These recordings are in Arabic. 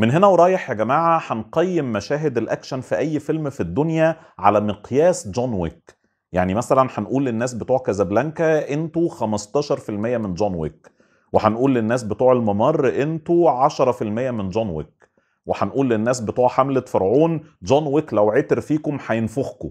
من هنا ورايح يا جماعة هنقيم مشاهد الأكشن في أي فيلم في الدنيا على مقياس جون ويك يعني مثلا هنقول للناس بتوع كازابلانكا انتوا 15% من جون ويك وهنقول للناس بتوع الممر انتوا 10% من جون ويك وهنقول للناس بتوع حملة فرعون جون ويك لو عتر فيكم هينفخكم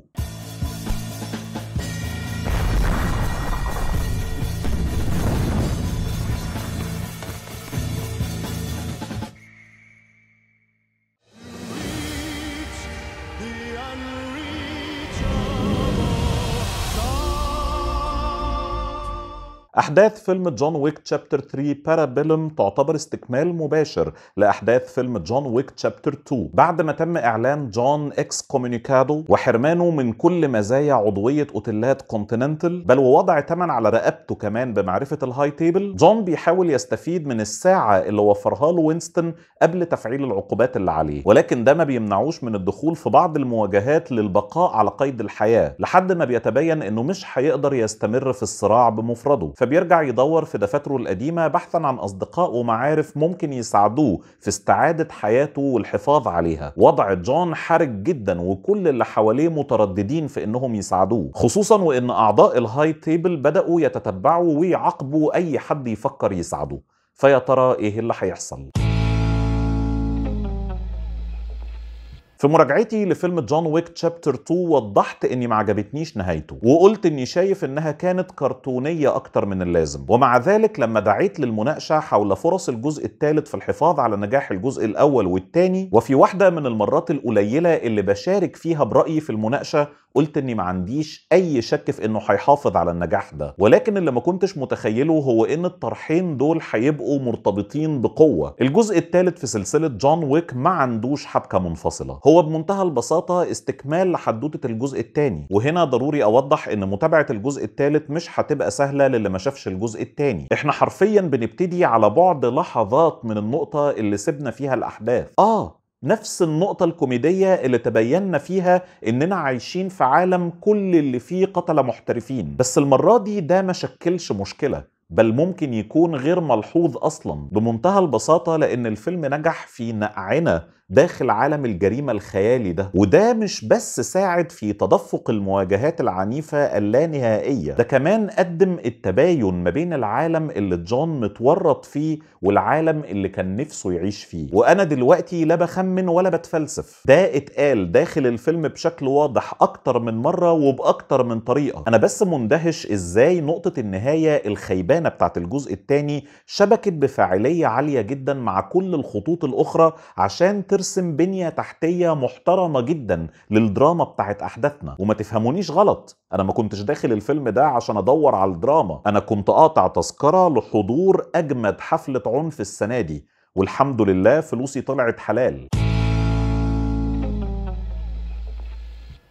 أحداث فيلم جون ويك تشابتر 3 بارابيلم تعتبر استكمال مباشر لأحداث فيلم جون ويك تشابتر 2 بعد ما تم إعلان جون إكس كوميونيكادو وحرمانه من كل مزايا عضوية أوتيلات كونتيننتال بل ووضع تمن على رقبته كمان بمعرفة الهاي تيبل جون بيحاول يستفيد من الساعة اللي وفرها له وينستون قبل تفعيل العقوبات اللي عليه ولكن ده ما بيمنعوش من الدخول في بعض المواجهات للبقاء على قيد الحياة لحد ما بيتبين انه مش هيقدر يستمر في الصراع بمفرده فبيرجع يدور في دفاتره القديمة بحثا عن أصدقاء ومعارف ممكن يساعدوه في استعادة حياته والحفاظ عليها وضع جون حرج جدا وكل اللي حواليه مترددين في انهم يساعدوه خصوصا وان اعضاء الهاي تيبل بدأوا يتتبعوا ويعاقبوا اي حد يفكر يساعده فيا ترى ايه اللي هيحصل في مراجعتي لفيلم جون ويك تشابتر 2 وضحت اني ما عجبتنيش نهايته وقلت اني شايف انها كانت كرتونيه اكتر من اللازم ومع ذلك لما دعيت للمناقشه حول فرص الجزء الثالث في الحفاظ على نجاح الجزء الاول والثاني وفي واحده من المرات القليله اللي بشارك فيها برايي في المناقشه قلت اني ما عنديش اي شك في انه هيحافظ على النجاح ده ولكن اللي ما كنتش متخيله هو ان الطرحين دول هيبقوا مرتبطين بقوه الجزء الثالث في سلسله جون ويك ما عندوش حبكه منفصله هو بمنتهى البساطة استكمال لحدوتة الجزء الثاني وهنا ضروري أوضح إن متابعة الجزء الثالث مش هتبقى سهلة للي ما شافش الجزء الثاني احنا حرفيا بنبتدي على بعد لحظات من النقطة اللي سبنا فيها الأحداث آه نفس النقطة الكوميدية اللي تبينا فيها إننا عايشين في عالم كل اللي فيه قتلة محترفين بس المرة دي ده ما شكلش مشكلة بل ممكن يكون غير ملحوظ اصلا بمنتهى البساطه لان الفيلم نجح في نقعنا داخل عالم الجريمه الخيالي ده وده مش بس ساعد في تدفق المواجهات العنيفه اللانهائيه ده كمان قدم التباين ما بين العالم اللي جون متورط فيه والعالم اللي كان نفسه يعيش فيه وانا دلوقتي لا بخمن ولا بتفلسف ده اتقال داخل الفيلم بشكل واضح اكتر من مره وباكتر من طريقه انا بس مندهش ازاي نقطه النهايه الخيبانه بتاعت الجزء الثاني شبكت بفاعليه عاليه جدا مع كل الخطوط الاخرى عشان تر بترسم بنيه تحتيه محترمه جدا للدراما بتاعت احداثنا وما تفهمونيش غلط انا ما كنتش داخل الفيلم ده عشان ادور على الدراما انا كنت قاطع تذكره لحضور اجمد حفله عنف السنه دي والحمد لله فلوسي طلعت حلال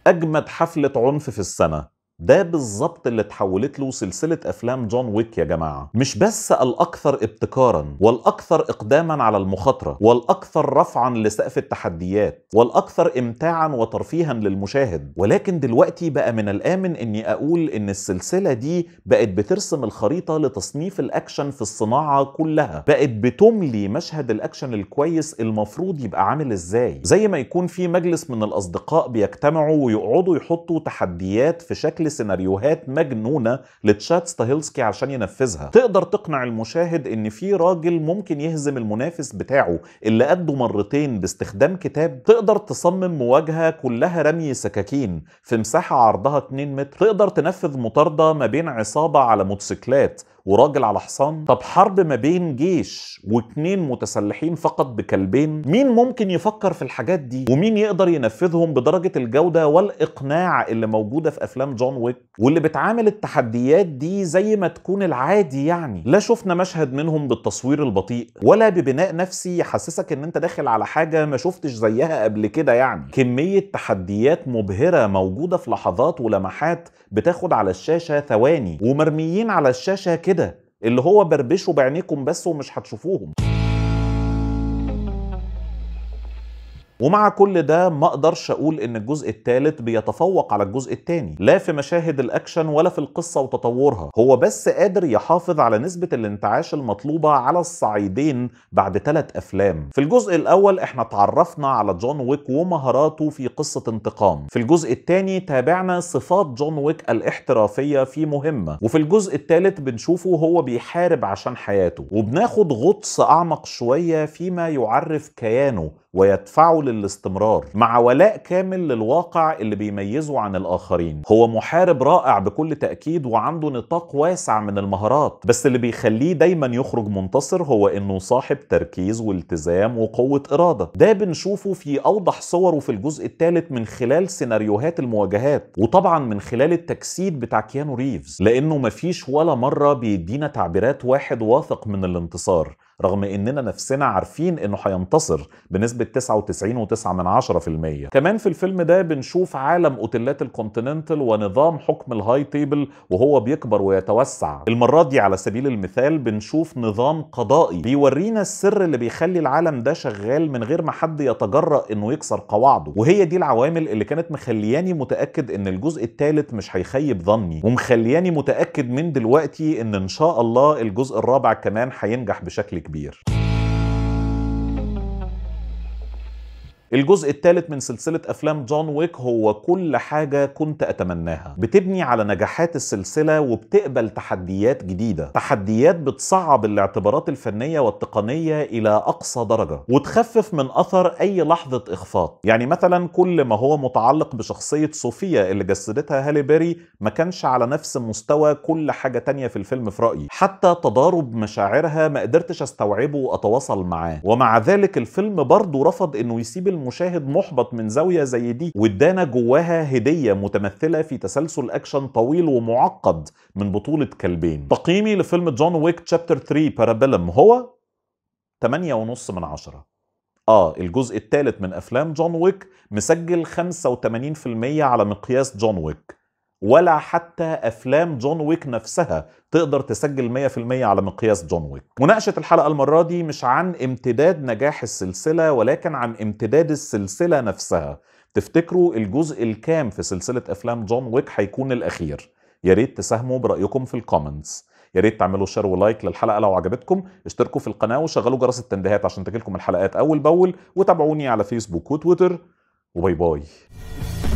اجمد حفله عنف في السنه ده بالظبط اللي تحولت له سلسلة أفلام جون ويك يا جماعة مش بس الأكثر ابتكارا والأكثر إقداما على المخاطرة والأكثر رفعا لسقف التحديات والأكثر إمتاعا وترفيها للمشاهد ولكن دلوقتي بقى من الآمن أني أقول أن السلسلة دي بقت بترسم الخريطة لتصنيف الأكشن في الصناعة كلها بقت بتملي مشهد الأكشن الكويس المفروض يبقى عامل إزاي زي ما يكون في مجلس من الأصدقاء بيجتمعوا ويقعدوا يحطوا تحديات في شكل سيناريوهات مجنونه لتشات ستاهيلسكي عشان ينفذها تقدر تقنع المشاهد ان في راجل ممكن يهزم المنافس بتاعه اللي قده مرتين باستخدام كتاب تقدر تصمم مواجهه كلها رمي سكاكين في مساحه عرضها 2 متر تقدر تنفذ مطارده ما بين عصابه على موتوسيكلات وراجل على حصان طب حرب ما بين جيش واتنين متسلحين فقط بكلبين مين ممكن يفكر في الحاجات دي ومين يقدر ينفذهم بدرجة الجودة والإقناع اللي موجودة في أفلام جون ويك واللي بتعامل التحديات دي زي ما تكون العادي يعني لا شفنا مشهد منهم بالتصوير البطيء ولا ببناء نفسي يحسسك ان انت داخل على حاجة ما شفتش زيها قبل كده يعني كمية تحديات مبهرة موجودة في لحظات ولمحات بتاخد على الشاشة ثواني ومرميين على الشاشة كده اللي هو بربشه بعينيكم بس ومش هتشوفوهم ومع كل ده ما اقدرش اقول ان الجزء الثالث بيتفوق على الجزء الثاني لا في مشاهد الاكشن ولا في القصه وتطورها هو بس قادر يحافظ على نسبه الانتعاش المطلوبه على الصعيدين بعد ثلاث افلام في الجزء الاول احنا اتعرفنا على جون ويك ومهاراته في قصه انتقام في الجزء الثاني تابعنا صفات جون ويك الاحترافيه في مهمه وفي الجزء الثالث بنشوفه هو بيحارب عشان حياته وبناخد غطس اعمق شويه فيما يعرف كيانه ويدفعه للاستمرار مع ولاء كامل للواقع اللي بيميزه عن الآخرين هو محارب رائع بكل تأكيد وعنده نطاق واسع من المهارات بس اللي بيخليه دايما يخرج منتصر هو انه صاحب تركيز والتزام وقوة إرادة ده بنشوفه في أوضح صوره في الجزء الثالث من خلال سيناريوهات المواجهات وطبعا من خلال التجسيد بتاع كيانو ريفز لأنه مفيش ولا مرة بيدينا تعبيرات واحد واثق من الانتصار رغم اننا نفسنا عارفين انه هينتصر بنسبه 99.9% كمان في الفيلم ده بنشوف عالم اوتيلات الكونتيننتال ونظام حكم الهاي تيبل وهو بيكبر ويتوسع المره دي على سبيل المثال بنشوف نظام قضائي بيورينا السر اللي بيخلي العالم ده شغال من غير ما حد يتجرأ انه يكسر قواعده وهي دي العوامل اللي كانت مخلياني متاكد ان الجزء الثالث مش هيخيب ظني ومخلياني متاكد من دلوقتي ان ان شاء الله الجزء الرابع كمان هينجح بشكل كبير كبير الجزء الثالث من سلسله افلام جون ويك هو كل حاجه كنت اتمناها بتبني على نجاحات السلسله وبتقبل تحديات جديده تحديات بتصعب الاعتبارات الفنيه والتقنيه الى اقصى درجه وتخفف من اثر اي لحظه اخفاق يعني مثلا كل ما هو متعلق بشخصيه صوفيا اللي جسدتها هالي بيري ما كانش على نفس مستوى كل حاجه تانية في الفيلم في رايي حتى تضارب مشاعرها ما قدرتش استوعبه واتواصل معاه ومع ذلك الفيلم برضه رفض انه يسيب مشاهد محبط من زاويه زي دي وادانا جواها هديه متمثله في تسلسل اكشن طويل ومعقد من بطوله كلبين تقييمي لفيلم جون ويك تشابتر 3 بارابيلم هو 8.5 من عشرة آه الجزء الثالث من أفلام جون ويك مسجل 85% على مقياس جون ويك ولا حتى افلام جون ويك نفسها تقدر تسجل 100% على مقياس جون ويك. مناقشه الحلقه المره دي مش عن امتداد نجاح السلسله ولكن عن امتداد السلسله نفسها. تفتكروا الجزء الكام في سلسله افلام جون ويك هيكون الاخير؟ يا ريت تساهموا برايكم في الكومنتس. يا ريت تعملوا شير ولايك للحلقه لو عجبتكم اشتركوا في القناه وشغلوا جرس التنبيهات عشان تجيلكم الحلقات اول باول وتابعوني على فيسبوك وتويتر وباي باي